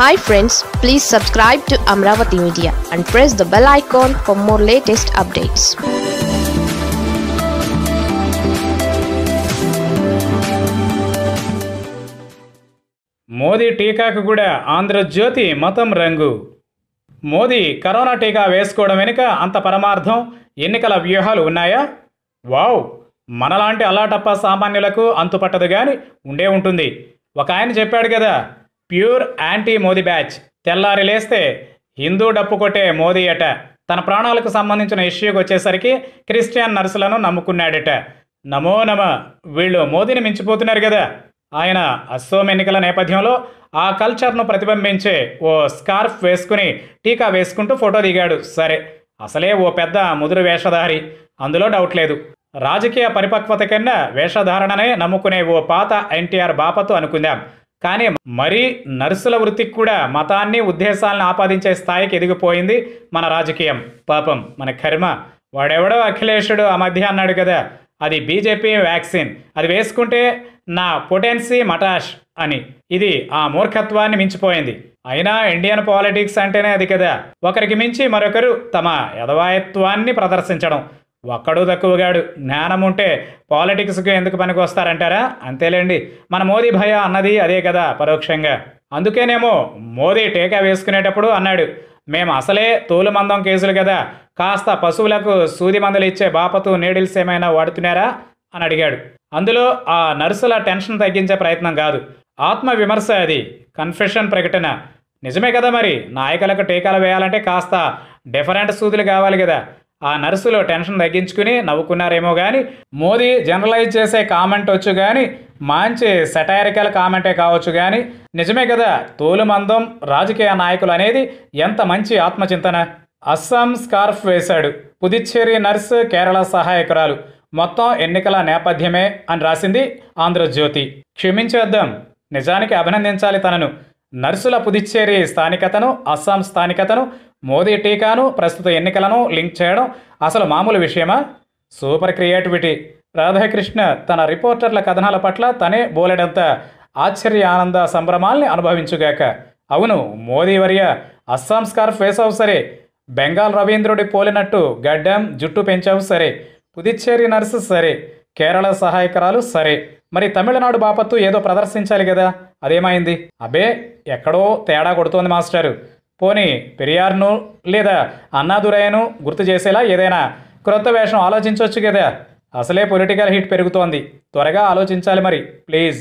hi friends please subscribe to Amaravati media and press the bell icon for more latest updates Modi టీకాకు కూడా ఆంధ్రజ్యోతి మతం రంగు Modi corona టీకా వేసుకోవడం వెనుక అంత పరమార్థం ఎన్నికల వ్యూహాలు ఉన్నాయా వావ్ మనలాంటి అల్లాటప్ప సామాన్యులకు అంతుపట్టదు కానీ ఉండే ఉంటుంది ఒక ఆయన చెప్పాడు కదా ప్యూర్ యాంటీ మోదీ బ్యాచ్ తెల్లారి లేస్తే హిందూ డప్పు కొట్టే మోదీ అట తన ప్రాణాలకు సంబంధించిన ఇష్యూకి వచ్చేసరికి క్రిస్టియన్ నర్సులను నమ్ముకున్నాడట నమో నమ వీళ్ళు మోదీని మించిపోతున్నారు కదా ఆయన అస్సోం ఎన్నికల నేపథ్యంలో ఆ కల్చర్ను ప్రతిబింబించే ఓ స్కార్ఫ్ వేసుకుని టీకా వేసుకుంటూ ఫోటో దిగాడు సరే అసలే ఓ పెద్ద ముదురు వేషధారి అందులో డౌట్ లేదు రాజకీయ పరిపక్వత కన్నా వేషధారణనే నమ్ముకునే ఓ పాత ఎన్టీఆర్ బాపతో అనుకుందాం కానీ మరీ నర్సుల వృత్తికి కూడా మతాన్ని ఉద్దేశాలను ఆపాదించే స్థాయికి ఎదిగిపోయింది మన రాజకీయం పాపం మన కర్మ వాడెవడో అఖిలేషుడు ఆ మధ్య అన్నాడు కదా అది బీజేపీ వ్యాక్సిన్ అది వేసుకుంటే నా పొటెన్సీ మటాష్ అని ఇది ఆ మూర్ఖత్వాన్ని మించిపోయింది అయినా ఇండియన్ పాలిటిక్స్ అంటేనే అది కదా ఒకరికి మించి మరొకరు తమ యథవాయత్వాన్ని ప్రదర్శించడం ఒక్కడు తక్కువగాడు జ్ఞానం ఉంటే పాలిటిక్స్కి ఎందుకు పనికి వస్తారంటారా అంతేలేండి మన మోదీ భయ అన్నది అదే కదా పరోక్షంగా అందుకేనేమో మోదీ టీకా వేసుకునేటప్పుడు అన్నాడు మేము అసలే తోలుమందం కేసులు కదా కాస్త పశువులకు సూది మందులు ఇచ్చే బాపతు నీడిల్స్ ఏమైనా వాడుతున్నారా అని అడిగాడు అందులో ఆ నర్సుల టెన్షన్ తగ్గించే ప్రయత్నం కాదు ఆత్మవిమర్శ అది కన్ఫెషన్ ప్రకటన నిజమే కదా మరి నాయకులకు టీకాలు వేయాలంటే కాస్త డిఫరెంట్ సూదులు కావాలి కదా ఆ నర్సులో టెన్షన్ తగ్గించుకుని నవ్వుకున్నారేమో కానీ మోదీ జనరలైజ్ చేసే కామెంట్ వచ్చు కానీ మంచి సెటారికల్ కామెంటే కావచ్చు కానీ నిజమే కదా తోలు మందం రాజకీయ నాయకులు అనేది ఎంత మంచి ఆత్మచింతన అస్సాం స్కార్ఫ్ వేశాడు పుదుచ్చేరి నర్స్ కేరళ సహాయకురాలు మొత్తం ఎన్నికల నేపథ్యమే అని రాసింది ఆంధ్రజ్యోతి క్షమించేద్దాం నిజానికి అభినందించాలి తనను నర్సుల పుదుచ్చేరి స్థానికతను అస్సాం స్థానికతను మోదీ టీకాను ప్రస్తుత ఎన్నికలను లింక్ చేయడం అసలు మామూలు విషయమా సూపర్ క్రియేటివిటీ రాధాకృష్ణ తన రిపోర్టర్ల కథనాల పట్ల తనే బోలెడంత ఆశ్చర్య ఆనంద సంభ్రమాల్ని అనుభవించుగాక అవును మోదీ వర్య అస్సాం ఫేస్ అవ్వు సరే బెంగాల్ రవీంద్రుడి పోలినట్టు గడ్డం జుట్టు పెంచావు సరే పుదుచ్చేరి నర్సు సరే కేరళ సహాయకరాలు సరే మరి తమిళనాడు బాపత్తు ఏదో ప్రదర్శించాలి కదా అదేమైంది అబే ఎక్కడో తేడా కొడుతోంది మాస్టారు పోని పెరియార్ను లేదా అన్నాదురయ్యను గుర్తు చేసేలా ఏదైనా క్రొత్త వేషం ఆలోచించవచ్చు కదా అసలే పొలిటికల్ హిట్ పెరుగుతోంది త్వరగా ఆలోచించాలి మరి ప్లీజ్